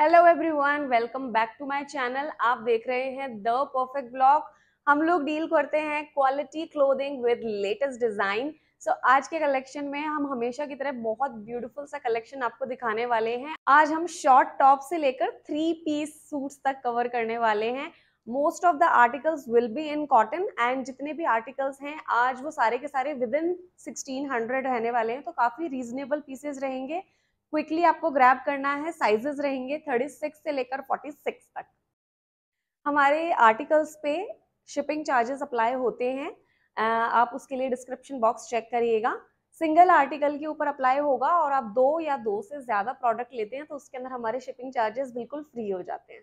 hello everyone welcome back to my channel आप देख रहे हैं द परफेक्ट ब्लॉग हम लोग डील करते हैं quality clothing with latest design so आज के कलेक्शन में हम हमेशा की तरह बहुत ब्यूटीफुल सा कलेक्शन आपको दिखाने वाले हैं आज हम शॉर्ट टॉप से लेकर थ्री पीस सूट्स तक कवर करने वाले हैं most of the articles will be in cotton and जितने भी आर्टिकल्स हैं आज वो सारे के सारे विद इन सिक्सटीन हंड्रेड रहने वाले हैं तो काफ़ी रीजनेबल पीसेज रहेंगे क्विकली आपको ग्रैब करना है साइजेस रहेंगे थर्टी सिक्स से लेकर फोर्टी सिक्स तक हमारे आर्टिकल्स पे शिपिंग चार्जेस अप्लाई होते हैं आप उसके लिए डिस्क्रिप्शन बॉक्स चेक करिएगा सिंगल आर्टिकल के ऊपर अप्लाई होगा और आप दो या दो से ज़्यादा प्रोडक्ट लेते हैं तो उसके अंदर हमारे शिपिंग चार्जेस बिल्कुल फ्री हो जाते हैं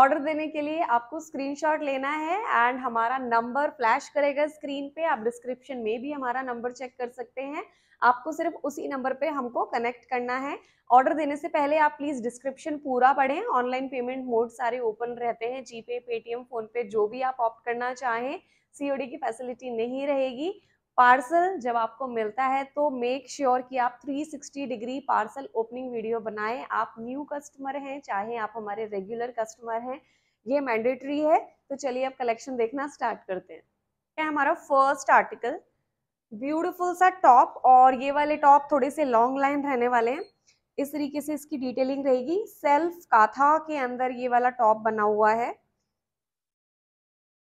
ऑर्डर देने के लिए आपको स्क्रीनशॉट लेना है एंड हमारा नंबर फ्लैश करेगा स्क्रीन पे आप डिस्क्रिप्शन में भी हमारा नंबर चेक कर सकते हैं आपको सिर्फ उसी नंबर पे हमको कनेक्ट करना है ऑर्डर देने से पहले आप प्लीज़ डिस्क्रिप्शन पूरा पढ़ें ऑनलाइन पेमेंट मोड सारे ओपन रहते हैं जीपे पेटीएम फ़ोनपे जो भी आप ऑप्ट करना चाहें सीओडी की फैसिलिटी नहीं रहेगी पार्सल जब आपको मिलता है तो मेक श्योर sure कि आप 360 डिग्री पार्सल ओपनिंग वीडियो बनाएं आप न्यू कस्टमर हैं चाहे आप हमारे रेगुलर कस्टमर हैं ये मैंडेटरी है तो चलिए अब कलेक्शन देखना स्टार्ट करते हैं क्या हमारा फर्स्ट आर्टिकल ब्यूटीफुल सा टॉप और ये वाले टॉप थोड़े से लॉन्ग लाइन रहने वाले हैं इस तरीके से इसकी डिटेलिंग रहेगी सेल्फ काथा के अंदर ये वाला टॉप बना हुआ है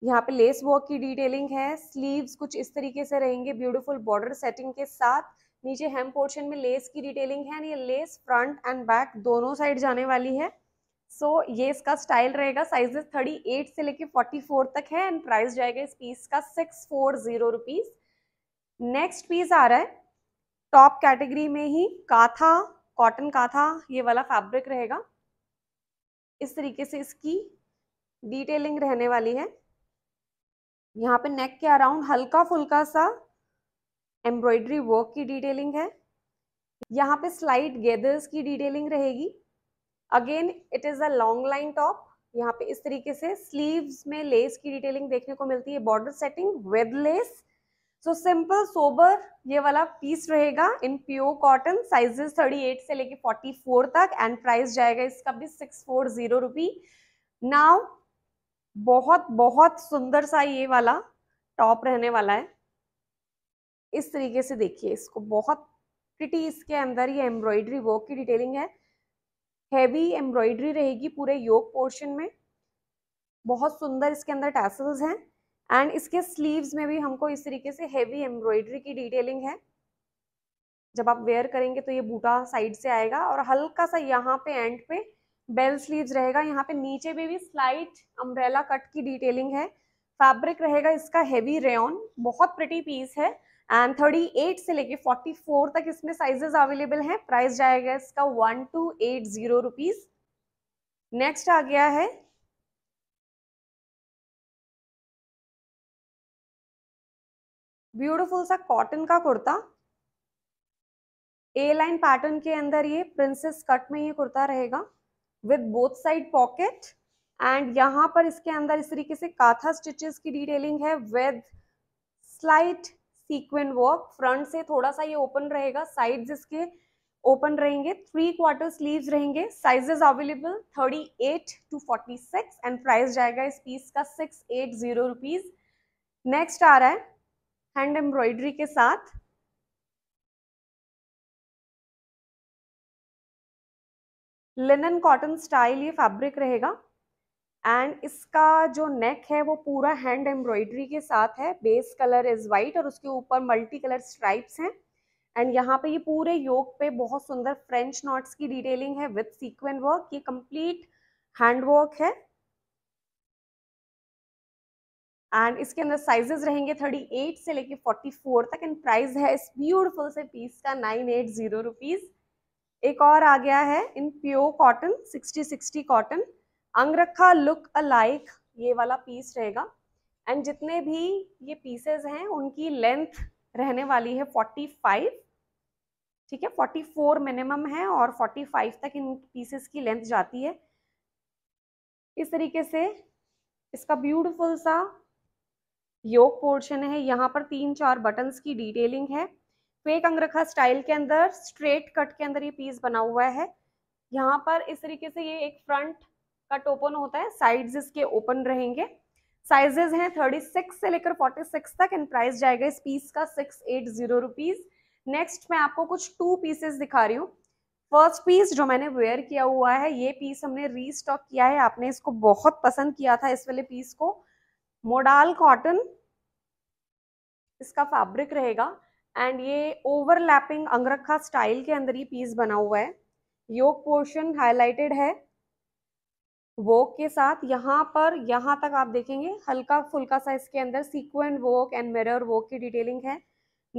यहाँ पे लेस वर्क की डिटेलिंग है स्लीव्स कुछ इस तरीके से रहेंगे ब्यूटीफुल बॉर्डर सेटिंग के साथ नीचे हेम पोर्शन में लेस की डिटेलिंग है ये लेस फ्रंट एंड बैक दोनों साइड जाने वाली है सो so, ये इसका स्टाइल रहेगा साइजेस 38 से लेके 44 तक है एंड प्राइस जाएगा इस पीस का six four zero rupees next piece आ रहा है टॉप कैटेगरी में ही काथा कॉटन काथा ये वाला फैब्रिक रहेगा इस तरीके से इसकी डिटेलिंग रहने वाली है यहाँ पे नेक के अराउंड हल्का फुल्का सा एम्ब्रॉयडरी वर्क की डिटेलिंग है यहाँ पे स्लाइड गेदर्स की डिटेलिंग रहेगी again it is a long line top यहाँ पे इस तरीके से स्लीव्स में लेस की डिटेलिंग देखने को मिलती है border setting with lace so simple sober ये वाला पीस रहेगा इन प्योर कॉटन साइजेस 38 से लेके 44 तक एंड प्राइस जाएगा इसका भी six four zero rupee now बहुत बहुत सुंदर सा ये वाला टॉप रहने वाला है इस तरीके से देखिए इसको बहुत प्रिटी इसके अंदर ये एम्ब्रॉयडरी वर्क की डिटेलिंग है हैवी एम्ब्रॉयडरी रहेगी पूरे योग पोर्शन में बहुत सुंदर इसके अंदर टैसल्स हैं एंड इसके स्लीव्स में भी हमको इस तरीके से हैवी एम्ब्रॉयडरी की डिटेलिंग है जब आप वेयर करेंगे तो ये बूटा साइड से आएगा और हल्का सा यहाँ पे एंड पे बेल स्लीव रहेगा यहाँ पे नीचे पे भी स्लाइट अम्ब्रेला कट की डिटेलिंग है फैब्रिक रहेगा इसका हेवी रेन बहुत प्रिटी पीस है एंड थर्टी एट से लेके फोर्टी फोर तक इसमें साइजेस अवेलेबल हैं प्राइस जाएगा इसका one two eight zero rupees next आ गया है ब्यूटीफुल सा कॉटन का कुर्ता ए लाइन पैटर्न के अंदर ये प्रिंसेस कट में ये कुर्ता रहेगा with both side pocket and यहाँ पर इसके अंदर इस तरीके से काथा स्टिचेस की डिटेलिंग है with slight sequin work front से थोड़ा सा ये ओपन रहेगा साइड्स इसके ओपन रहेंगे थ्री क्वार्टर स्लीव्स रहेंगे sizes available 38 to six and price जाएगा इस पीस का six eight zero rupees next आ रहा है हैंड एम्ब्रॉयडरी के साथ लिनन कॉटन स्टाइल ये फैब्रिक रहेगा एंड इसका जो नेक है वो पूरा हैंड एम्ब्रॉयडरी के साथ है बेस कलर इज वाइट और उसके ऊपर मल्टी कलर स्ट्राइप्स हैं एंड यहाँ पे ये पूरे योग पे बहुत सुंदर फ्रेंच नॉट्स की डिटेलिंग है विथ सीक्वेंट वर्क ये कंप्लीट हैंड वर्क है एंड इसके अंदर साइजेस रहेंगे 38 से लेके 44 तक एंड प्राइस है इस ब्यूटीफुल से पीस का नाइन एट जीरो रुपीज़ एक और आ गया है in pure cotton 60 60 cotton angrakha look alike ये वाला पीस रहेगा एंड जितने भी ये पीसेज हैं उनकी लेंथ रहने वाली है 45 ठीक है 44 मिनिमम है और 45 तक इन पीसेस की लेंथ जाती है इस तरीके से इसका ब्यूटीफुल सा योग पोर्शन है यहाँ पर तीन चार बटन्स की डिटेलिंग है फेक अंगरखा स्टाइल के अंदर स्ट्रेट कट के अंदर ये पीस बना हुआ है यहाँ पर इस तरीके से ये एक फ्रंट कट ओपन होता है साइड्स इसके ओपन रहेंगे साइजेस हैं 36 से लेकर 46 तक एंड प्राइस जाएगा इस पीस का six eight zero rupees next मैं आपको कुछ टू पीसेस दिखा रही हूँ फर्स्ट पीस जो मैंने वेयर किया हुआ है ये पीस हमने रीस्टॉक किया है आपने इसको बहुत पसंद किया था इस वाले पीस को मोडाल कॉटन इसका फैब्रिक रहेगा एंड ये ओवरलैपिंग अंगरखा स्टाइल के अंदर ये पीस बना हुआ है योग पोर्शन हाईलाइटेड है वोक के साथ यहाँ पर यहाँ तक आप देखेंगे हल्का फुल्का सा इसके अंदर sequin work and mirror work की डिटेलिंग है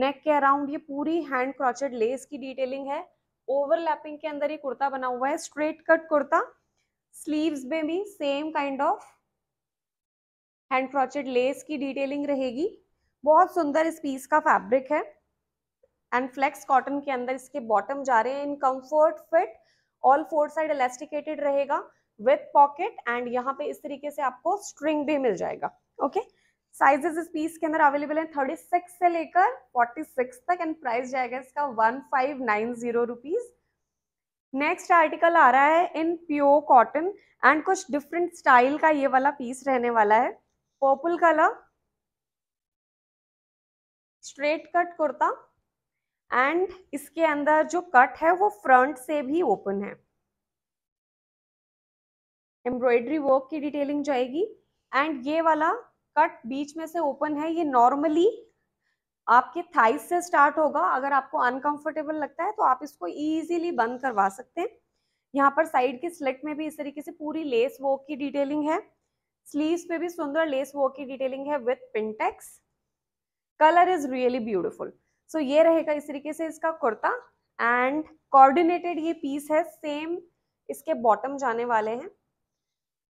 नेक के अराउंड ये पूरी हैंड क्रॉचेड लेस की डिटेलिंग है ओवरलैपिंग के अंदर ये कुर्ता बना हुआ है स्ट्रेट कट कुर्ता स्लीव्स में भी same kind of hand crocheted lace की डिटेलिंग रहेगी बहुत सुंदर इस पीस का फैब्रिक है एंड फ्लेक्स कॉटन के अंदर इसके बॉटम जा रहे हैं in comfort fit all four side elasticated रहेगा विथ पॉकेट एंड यहाँ पे इस तरीके से आपको स्ट्रिंग भी मिल जाएगा ओके साइजेस इस पीस के अंदर अवेलेबल है थर्टी सिक्स से लेकर फोर्टी सिक्स तक एंड प्राइस जाएगा इसका one five nine zero rupees next article आ रहा है इन प्योर कॉटन एंड कुछ डिफरेंट स्टाइल का ये वाला पीस रहने वाला है purple colour straight cut kurta and इसके अंदर जो कट है वो फ्रंट से भी ओपन है एम्ब्रॉयडरी वर्क की डिटेलिंग जाएगी एंड ये वाला कट बीच में से ओपन है ये नॉर्मली आपके थाइस से स्टार्ट होगा अगर आपको अनकंफर्टेबल लगता है तो आप इसको इजीली बंद करवा सकते हैं यहाँ पर साइड के स्लेट में भी इस तरीके से पूरी लेस वर्क की डिटेलिंग है स्लीव्स पे भी सुंदर लेस वर्क की डिटेलिंग है with pintucks colour is really beautiful so ये रहेगा इस तरीके से इसका कुर्ता एंड कोऑर्डिनेटेड ये पीस है सेम इसके बॉटम जाने वाले हैं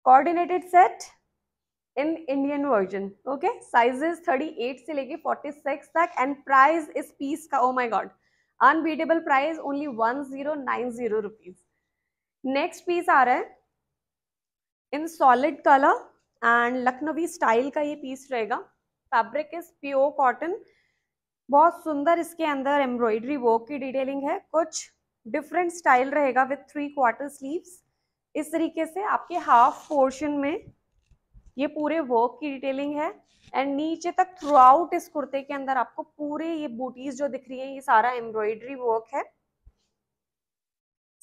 coordinated set in Indian version okay sizes 38 से लेके 46 तक एंड प्राइस इस पीस का oh my god unbeatable price only one zero nine zero rupees next piece आ रहा है in solid colour and Lakhnavi style का ये पीस रहेगा फैब्रिक इज प्योर कॉटन बहुत सुंदर इसके अंदर एम्ब्रॉयडरी वर्क की डिटेलिंग है कुछ डिफरेंट स्टाइल रहेगा विथ थ्री क्वार्टर स्लीव्स इस तरीके से आपके हाफ पोर्शन में ये पूरे वर्क की डिटेलिंग है एंड नीचे तक थ्रू आउट इस कुर्ते के अंदर आपको पूरे ये बूटीज जो दिख रही है ये सारा एम्ब्रॉयडरी वर्क है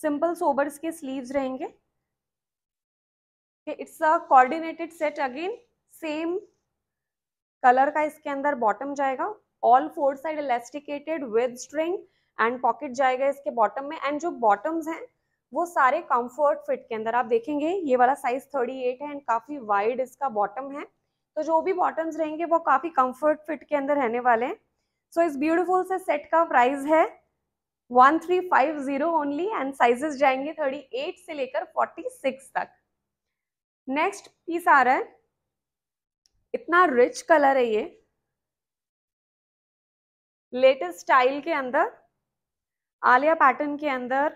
सिंपल सोबर के स्लीव्स रहेंगे it's a coordinated set again same colour का इसके अंदर बॉटम जाएगा all four side elasticated with string and pocket जाएगा इसके बॉटम में एंड जो बॉटम्स हैं वो सारे कंफर्ट फिट के अंदर आप देखेंगे ये वाला साइज 38 है एंड काफ़ी वाइड इसका बॉटम है तो जो भी बॉटम्स रहेंगे वो काफ़ी कंफर्ट फिट के अंदर रहने वाले हैं सो so, इस ब्यूटीफुल से सेट का प्राइस है one three five zero only and sizes जाएंगे थर्टी एट से लेकर फोर्टी सिक्स तक नेक्स्ट पीस आ रहा है इतना रिच कलर है ये लेटेस्ट स्टाइल के अंदर आलिया पैटर्न के अंदर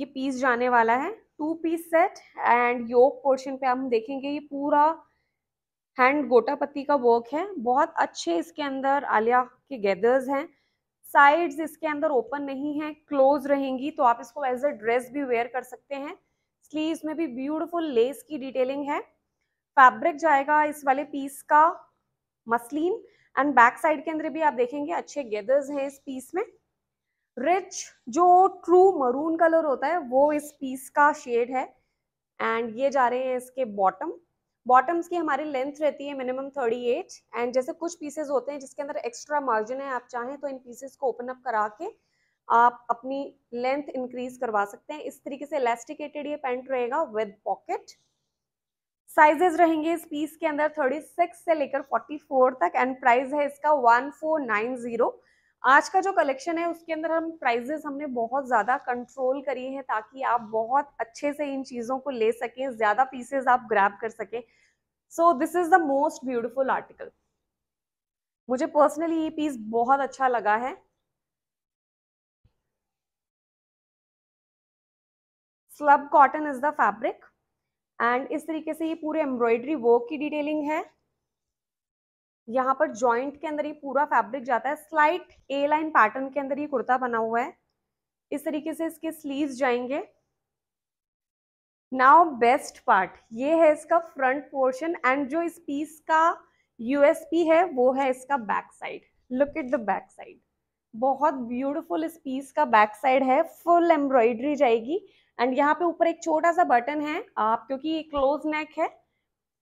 ये पीस जाने वाला है two piece set and yoke portion पे हम देखेंगे ये पूरा हैंड गोटा पत्ती का वर्क है बहुत अच्छे इसके अंदर आलिया के गेदर्स हैं साइड्स इसके अंदर ओपन नहीं है क्लोज रहेंगी तो आप इसको एज अ ड्रेस भी वेयर कर सकते हैं स्लीव्स में भी ब्यूटीफुल लेस की डिटेलिंग है फैब्रिक जाएगा इस वाले पीस का मसलिन एंड बैक साइड के अंदर भी आप देखेंगे अच्छे गेदर्स हैं इस पीस में रिच जो ट्रू मरून कलर होता है वो इस पीस का शेड है एंड ये जा रहे हैं इसके बॉटम बॉटम्स की हमारी लेंथ रहती है मिनिमम 38 एंड जैसे कुछ पीसेस होते हैं जिसके अंदर एक्स्ट्रा मार्जिन है आप चाहें तो इन पीसेस को ओपन अप करा के आप अपनी लेंथ इंक्रीज करवा सकते हैं इस तरीके से इलास्टिकेटेड ये पैंट रहेगा विद पॉकेट साइजेज रहेंगे इस पीस के अंदर 36 से लेकर 44 तक एंड प्राइस है इसका 1490 आज का जो कलेक्शन है उसके अंदर हम प्राइजेस हमने बहुत ज़्यादा कंट्रोल करी है ताकि आप बहुत अच्छे से इन चीज़ों को ले सकें ज़्यादा पीसेज आप ग्रैब कर सकें so this is the most beautiful article मुझे पर्सनली ये पीस बहुत अच्छा लगा है slub cotton is the fabric and इस तरीके से ये पूरे एम्ब्रॉयडरी वर्क की डिटेलिंग है यहाँ पर जॉइंट के अंदर ये पूरा फैब्रिक जाता है स्लाइट ए लाइन पैटर्न के अंदर ये कुर्ता बना हुआ है इस तरीके से इसके स्लीव जाएंगे नाउ बेस्ट पार्ट ये है इसका फ्रंट पोर्शन एंड जो इस पीस का यूएसपी है वो है इसका back side look it the back side बहुत ब्यूटिफुल इस पीस का बैक साइड है फुल एम्ब्रॉयडरी जाएगी एंड यहाँ पे ऊपर एक छोटा सा बटन है आप क्योंकि ये क्लोज नेक है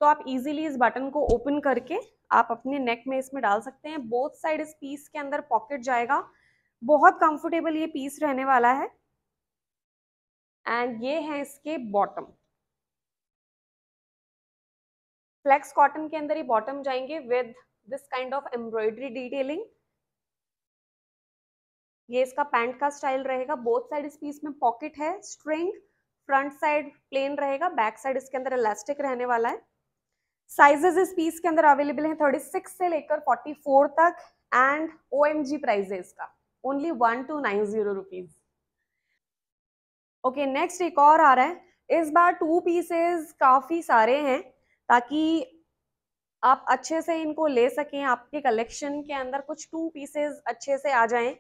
तो आप इजीली इस बटन को ओपन करके आप अपने नेक में इसमें डाल सकते हैं बोथ साइड इस पीस के अंदर पॉकेट जाएगा बहुत कंफर्टेबल ये पीस रहने वाला है एंड ये है इसके बॉटम फ्लेक्स कॉटन के अंदर ये बॉटम जाएंगे with this kind of embroidery detailing ये इसका पैंट का स्टाइल रहेगा बोथ साइड इस पीस में पॉकेट है स्ट्रिंग फ्रंट साइड प्लेन रहेगा बैक साइड इसके अंदर इलास्टिक रहने वाला है साइजेस इस पीस के अंदर अवेलेबल थर्टी 36 से लेकर 44 तक and O M G price है इसका only one two nine zero rupees okay next एक और आ रहा है इस बार टू पीसेस काफ़ी सारे हैं ताकि आप अच्छे से इनको ले सकें आपके कलेक्शन के अंदर कुछ टू पीसेस अच्छे से आ जाएं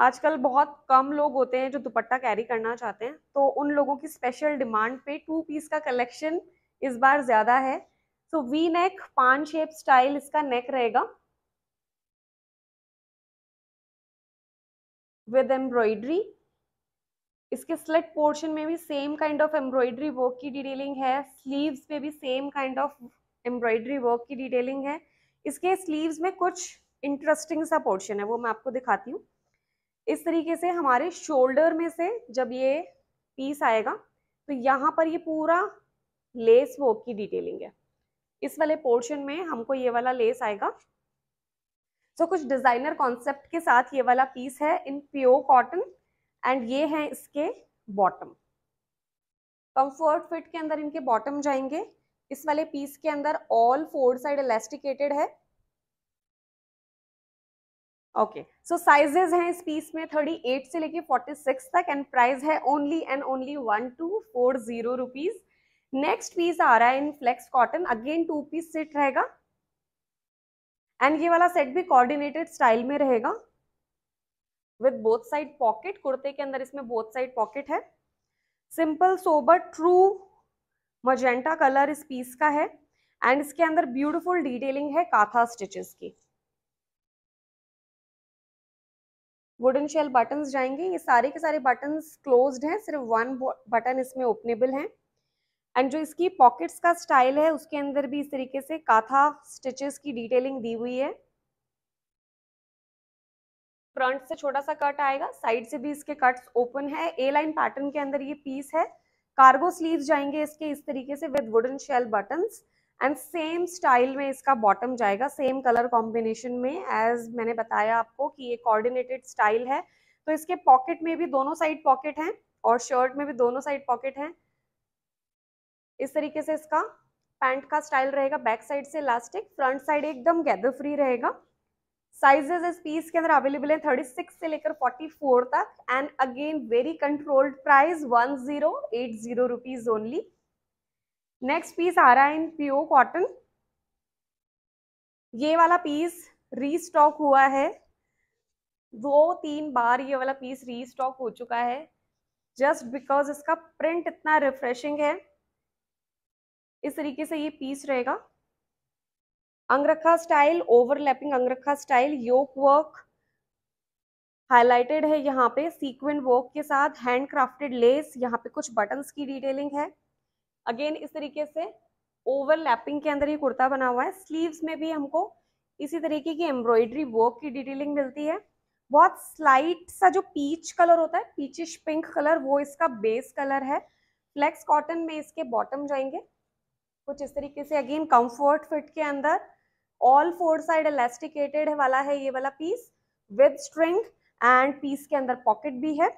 आजकल बहुत कम लोग होते हैं जो दुपट्टा कैरी करना चाहते हैं तो उन लोगों की स्पेशल डिमांड पे टू पीस का कलेक्शन इस बार ज़्यादा है सो वी नेक पान शेप स्टाइल इसका नेक रहेगा विद एम्ब्रॉयडरी इसके स्लेट पोर्शन में भी same kind of embroidery work की डिटेलिंग है स्लीव्स पे भी same kind of embroidery work की डिटेलिंग है इसके स्लीव्स में कुछ इंटरेस्टिंग सा पोर्शन है वो मैं आपको दिखाती हूँ इस तरीके से हमारे शोल्डर में से जब ये पीस आएगा तो यहाँ पर ये पूरा लेस वर्क की डिटेलिंग है इस वाले पोर्शन में हमको ये वाला लेस आएगा सो so, कुछ डिज़ाइनर कॉन्सेप्ट के साथ ये वाला पीस है इन प्योर कॉटन एंड ये है इसके बॉटम कंफर्ट फिट के अंदर इनके बॉटम जाएंगे इस वाले पीस के अंदर ऑल फोर साइड इलास्टिकेटेड है ओके सो साइजेस हैं इस पीस में 38 से लेके 46 तक एंड प्राइस है only and only one two four zero rupees next piece आ रहा है in flex cotton again two piece set रहेगा एंड ये वाला सेट भी कोऑर्डिनेटेड स्टाइल में रहेगा विद बोथ साइड पॉकेट कुर्ते के अंदर इसमें बोथ साइड पॉकेट है simple sober true magenta colour इस पीस का है एंड इसके अंदर ब्यूटीफुल डिटेलिंग है काथा स्टिचेस की वुडन शेल बटन्स जाएंगे ये सारे के सारे बटन्स क्लोज्ड हैं सिर्फ वन बटन इसमें ओपनेबल हैं एंड जो इसकी पॉकेट्स का स्टाइल है उसके अंदर भी इस तरीके से काथा स्टिचेस की डिटेलिंग दी हुई है फ्रंट से छोटा सा कट आएगा साइड से भी इसके कट्स ओपन है ए लाइन पैटर्न के अंदर ये पीस है कार्गो स्लीव्स जाएंगे इसके इस तरीके से with wooden shell buttons and same style में इसका बॉटम जाएगा सेम कलर कॉम्बिनेशन में एज मैंने बताया आपको कि ये कोऑर्डिनेटेड स्टाइल है तो इसके पॉकेट में भी दोनों साइड पॉकेट हैं और शर्ट में भी दोनों साइड पॉकेट हैं इस तरीके से इसका पैंट का स्टाइल रहेगा बैक साइड से इलास्टिक फ्रंट साइड एकदम गैदर फ्री रहेगा साइजेस इस पीस के अंदर अवेलेबल है 36 से लेकर 44 तक and again very controlled price 1080 zero eight zero rupees only next piece आ रहा है इन प्योर कॉटन ये वाला पीस रीस्टॉक हुआ है दो तीन बार ये वाला पीस रीस्टॉक हो चुका है जस्ट बिकॉज इसका प्रिंट इतना रिफ्रेशिंग है इस तरीके से ये पीस रहेगा angrakha style overlapping angrakha style yoke work highlighted है यहाँ पे सीक्वेंट वर्क के साथ हैंड क्राफ्टेड लेस यहाँ पे कुछ बटन्स की डिटेलिंग है अगेन इस तरीके से ओवरलैपिंग के अंदर ये कुर्ता बना हुआ है स्लीव्स में भी हमको इसी तरीके की एम्ब्रॉयडरी वर्क की डिटेलिंग मिलती है बहुत स्लाइट सा जो पीच कलर होता है पीचिश पिंक कलर वो इसका बेस कलर है फ्लेक्स कॉटन में इसके बॉटम जाएंगे कुछ इस तरीके से अगेन कंफर्ट फिट के अंदर ऑल फोर साइड इलास्टिकेटेड वाला है ये वाला piece with string and piece के अंदर पॉकेट भी है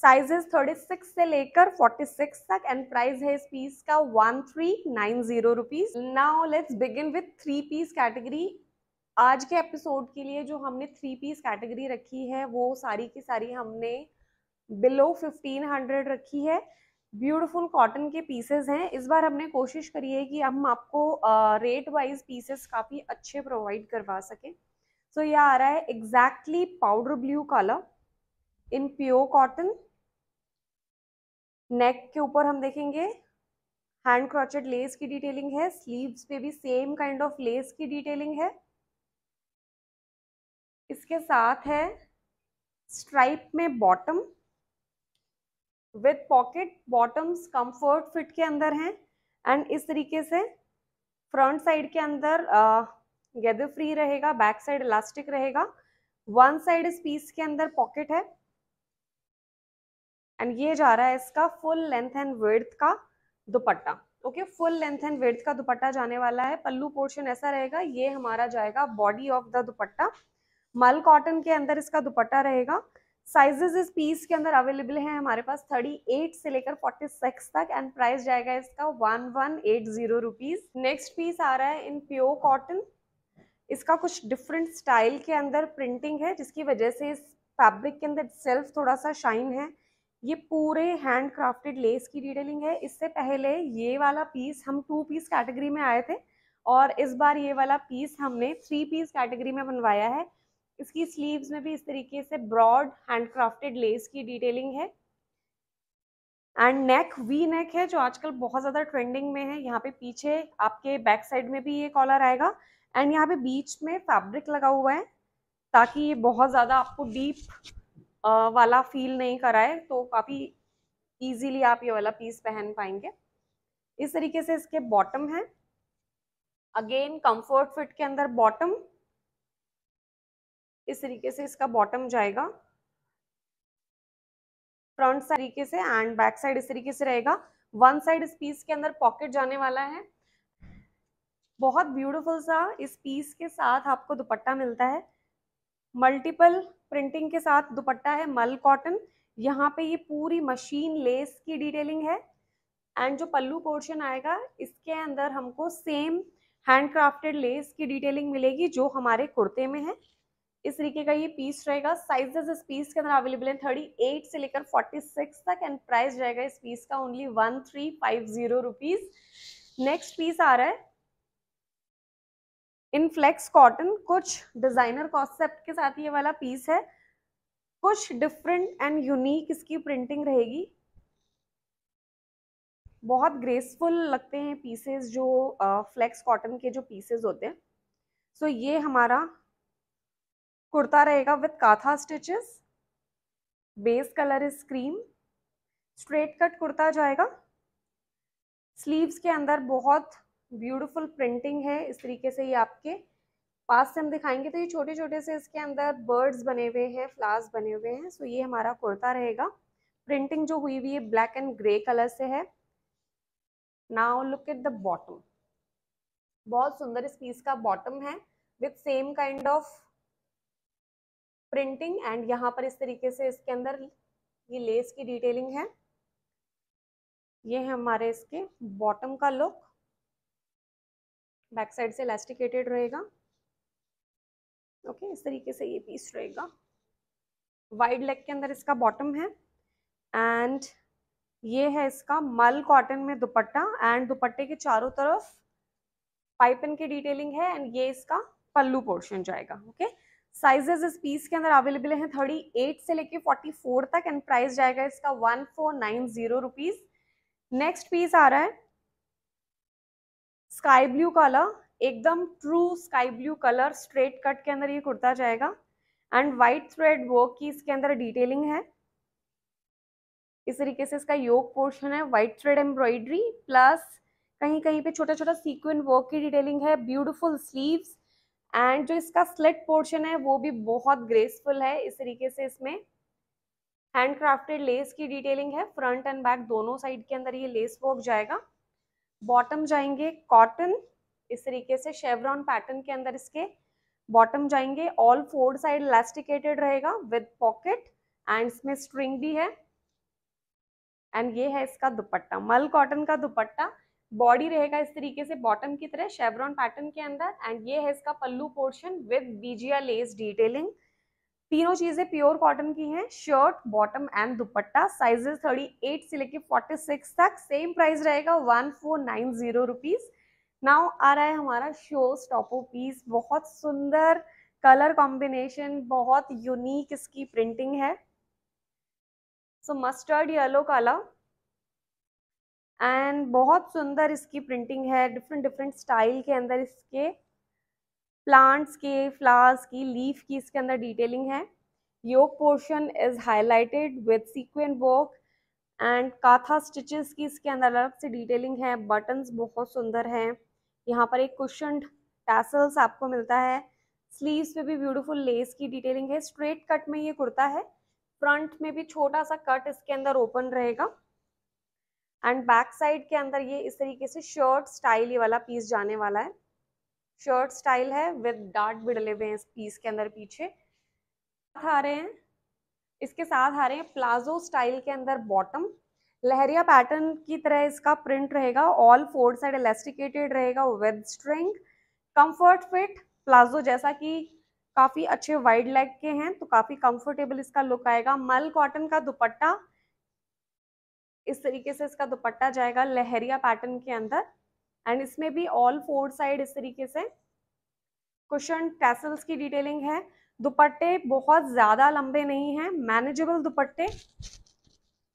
साइजेस 36 से लेकर 46 तक एंड प्राइस है इस पीस का one three nine zero rupees now let's begin with three piece category आज के एपिसोड के लिए जो हमने थ्री पीस कैटेगरी रखी है वो सारी की सारी हमने बिलो 1500 रखी है ब्यूटीफुल कॉटन के पीसेस हैं इस बार हमने कोशिश करी है कि हम आपको रेट वाइज पीसेस काफ़ी अच्छे प्रोवाइड करवा सकें सो so, यह आ रहा है exactly powder blue colour in pure cotton neck के ऊपर हम देखेंगे हैंड क्रॉचेड लेस की डिटेलिंग है स्लीव्स पे भी सेम काइंड ऑफ लेस की डिटेलिंग है इसके साथ है स्ट्राइप में bottom with pocket bottoms comfort fit के अंदर हैं एंड इस तरीके से फ्रंट साइड के अंदर गैदर फ्री रहेगा बैक साइड इलास्टिक रहेगा वन साइड इस पीस के अंदर पॉकेट है एंड ये जा रहा है इसका फुल लेंथ एंड वर्थ का dupatta okay full length and width का दुपट्टा जाने वाला है पल्लू पोर्शन ऐसा रहेगा ये हमारा जाएगा बॉडी ऑफ द दुपट्टा मल कॉटन के अंदर इसका दुपट्टा रहेगा साइजेस इस पीस के अंदर अवेलेबल है हमारे पास 38 से लेकर 46 तक एंड प्राइस जाएगा इसका one one eight zero rupees next piece आ रहा है इन प्योर कॉटन इसका कुछ डिफरेंट स्टाइल के अंदर प्रिंटिंग है जिसकी वजह से इस फैब्रिक के अंदर सेल्फ थोड़ा सा शाइन है ये पूरे हैंड क्राफ्टेड लेस की डिटेलिंग है इससे पहले ये वाला पीस हम टू पीस कैटेगरी में आए थे और इस बार ये वाला पीस हमने थ्री पीस कैटेगरी में बनवाया है इसकी स्लीव्स में भी इस तरीके से ब्रॉड हैंड क्राफ्टेड लेस की डिटेलिंग है एंड नेक वी नेक है जो आजकल बहुत ज़्यादा ट्रेंडिंग में है यहाँ पे पीछे आपके बैक साइड में भी ये कॉलर आएगा एंड यहाँ पे बीच में फैब्रिक लगा हुआ है ताकि ये बहुत ज़्यादा आपको डीप वाला फील नहीं कराए तो काफ़ी इजीली आप ये वाला पीस पहन पाएंगे इस तरीके से इसके बॉटम है अगेन कंफर्ट फिट के अंदर बॉटम इस तरीके से इसका बॉटम जाएगा फ्रंट तरीके से एंड बैक साइड इस तरीके से रहेगा वन साइड इस पीस के अंदर पॉकेट जाने वाला है बहुत ब्यूटीफुल सा इस पीस के साथ आपको दुपट्टा मिलता है मल्टीपल प्रिंटिंग के साथ दुपट्टा है मल कॉटन यहाँ पे ये पूरी मशीन लेस की डिटेलिंग है एंड जो पल्लू पोर्शन आएगा इसके अंदर हमको सेम हैंडक्राफ्टेड लेस की डिटेलिंग मिलेगी जो हमारे कुर्ते में है इस तरीके का ये पीस रहेगा साइजेस इस पीस के अंदर अवेलेबल है थर्टी एट से लेकर फोर्टी सिक्स तक एंड प्राइस रहेगा इस पीस का only one three five zero rupees next piece आ रहा है इन फ्लेक्स कॉटन कुछ डिजाइनर कॉन्सेप्ट के साथ ये वाला पीस है कुछ डिफरेंट एंड यूनिक इसकी प्रिंटिंग रहेगी बहुत ग्रेसफुल लगते हैं पीसेस जो फ्लेक्स uh, कॉटन के जो पीसेस होते हैं सो so, ये हमारा कुर्ता रहेगा with kantha stitches base colour is cream straight cut kurta जाएगा स्लीव्स के अंदर बहुत ब्यूटीफुल प्रिंटिंग है इस तरीके से ये आपके पास से हम दिखाएंगे तो ये छोटे छोटे से इसके अंदर बर्ड्स बने हुए हैं फ्लावर्स बने हुए हैं सो ये हमारा कुर्ता रहेगा प्रिंटिंग जो हुई हुई है ब्लैक एंड ग्रे कलर से है now look at the bottom बहुत सुंदर इस पीस का बॉटम है with same kind of printing and यहाँ पर इस तरीके से इसके अंदर ये लेस की डिटेलिंग है ये है हमारे इसके बॉटम का लुक बैक साइड से इलास्टिकेटेड रहेगा ओके इस तरीके से ये पीस रहेगा वाइड लेग के अंदर इसका बॉटम है एंड ये है इसका मल कॉटन में दुपट्टा एंड दुपट्टे के चारों तरफ पाइपन की डिटेलिंग है एंड ये इसका पल्लू पोर्शन जाएगा ओके साइजेस इस पीस के अंदर अवेलेबल हैं 38 से लेके 44 तक एंड प्राइस जाएगा इसका one four nine zero rupees next piece आ रहा है स्काई ब्लू कलर एकदम true sky blue colour straight cut के अंदर ये कुर्ता जाएगा एंड वाइट थ्रेड वर्क की इसके अंदर डिटेलिंग है इस तरीके से इसका योग पोर्शन है वाइट थ्रेड एम्ब्रॉयडरी प्लस कहीं कहीं पे छोटा छोटा सीक्वेंट वर्क की डिटेलिंग है ब्यूटीफुल स्लीव्स एंड जो इसका स्लेट पोर्शन है वो भी बहुत ग्रेसफुल है इस तरीके से इसमें हैंड क्राफ्टेड लेस की डिटेलिंग है फ्रंट एंड बैक दोनों साइड के अंदर ये लेस वर्क जाएगा बॉटम जाएंगे कॉटन इस तरीके से शेवरॉन पैटर्न के अंदर इसके बॉटम जाएंगे ऑल फोर साइड इलास्टिकेटेड रहेगा विद पॉकेट एंड इसमें स्ट्रिंग भी है एंड ये है इसका दुपट्टा मल कॉटन का दुपट्टा बॉडी रहेगा इस तरीके से बॉटम की तरह शेवरॉन पैटर्न के अंदर एंड ये है इसका पल्लू पोर्शन विद बीजिया लेस डिटेलिंग तीनों चीजें प्योर कॉटन की हैं shirt bottom and dupatta sizes 38 से लेके 46 तक सेम प्राइस रहेगा one four nine zero rupees now आ रहा है हमारा शो स्टॉपो पीस बहुत सुंदर कलर कॉम्बिनेशन बहुत यूनिक इसकी प्रिंटिंग है so mustard yellow colour and बहुत सुंदर इसकी प्रिंटिंग है डिफरेंट डिफरेंट स्टाइल के अंदर इसके प्लांट्स के फ्लावर्स की लीफ की इसके अंदर डिटेलिंग है yoke portion is highlighted with sequin work and kantha stitches की इसके अंदर अलग से डिटेलिंग है बटन्स बहुत सुंदर हैं यहाँ पर एक क्वेश्चन टैसल्स आपको मिलता है स्लीव्स पे भी ब्यूटीफुल लेस की डिटेलिंग है स्ट्रेट कट में ये कुर्ता है फ्रंट में भी छोटा सा कट इसके अंदर ओपन रहेगा एंड बैक साइड के अंदर ये इस तरीके से शर्ट स्टाइल वाला पीस जाने वाला है शर्ट स्टाइल है विद डार्ट भी डले हुए हैं इस पीस के अंदर पीछे आ रहे हैं इसके साथ आ रहे हैं प्लाजो स्टाइल के अंदर बॉटम लहरिया पैटर्न की तरह इसका प्रिंट रहेगा ऑल फोर साइड इलास्टिकेटेड रहेगा with string comfort fit palazzo जैसा कि काफ़ी अच्छे वाइड लेग के हैं तो काफ़ी कंफर्टेबल इसका लुक आएगा मल कॉटन का दुपट्टा इस तरीके से इसका दुपट्टा जाएगा लहरिया पैटर्न के अंदर एंड इसमें भी ऑल फोर साइड इस तरीके से क्वेश्चन टैसल्स की डिटेलिंग है दुपट्टे बहुत ज़्यादा लंबे नहीं है मैनेजेबल दुपट्टे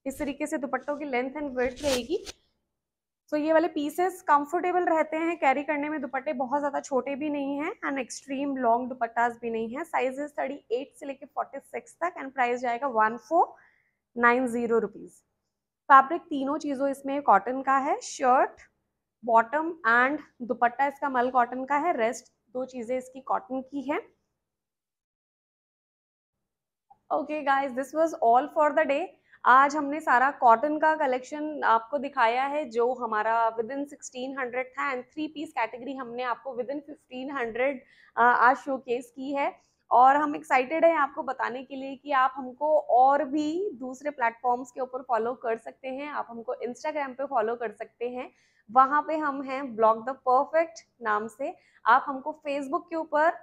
इस तरीके से दुपट्टों की लेंथ एंड वेट रहेगी सो so, ये वाले पीसेस कंफर्टेबल रहते हैं कैरी करने में दुपट्टे बहुत ज़्यादा छोटे भी नहीं हैं एंड एक्सट्रीम लॉन्ग दुपट्टाज भी नहीं है साइजेस थर्टी एट से लेके फोर्टी सिक्स तक एंड प्राइस जाएगा one four nine zero rupees fabric तीनों चीज़ों इसमें कॉटन का है शर्ट बॉटम एंड दुपट्टा इसका मल कॉटन का है रेस्ट दो चीजें इसकी कॉटन की है okay guys this was all for the day आज हमने सारा कॉटन का कलेक्शन आपको दिखाया है जो हमारा विद इन सिक्सटीन हंड्रेड था एंड थ्री पीस कैटेगरी हमने आपको विद इन फिफ्टीन हंड्रेड आज शोकेस की है और हम एक्साइटेड हैं आपको बताने के लिए कि आप हमको और भी दूसरे प्लेटफॉर्म्स के ऊपर फॉलो कर सकते हैं आप हमको इंस्टाग्राम पे फॉलो कर सकते हैं वहाँ पे हम हैं ब्लॉग द परफेक्ट नाम से आप हमको फेसबुक के ऊपर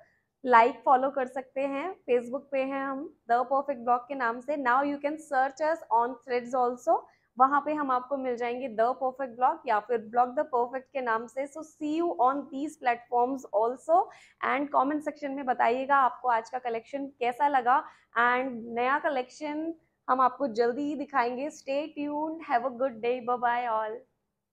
लाइक फॉलो कर सकते हैं फेसबुक पे हैं हम द परफेक्ट ब्लॉग के नाम से now you can search us on threads also वहां पे हम आपको मिल जाएंगे द परफेक्ट ब्लॉग या फिर ब्लॉग द परफेक्ट के नाम से so see you on these platforms also and comment section में बताइएगा आपको आज का कलेक्शन कैसा लगा एंड नया कलेक्शन हम आपको जल्दी ही दिखाएंगे stay tune have a good day bye all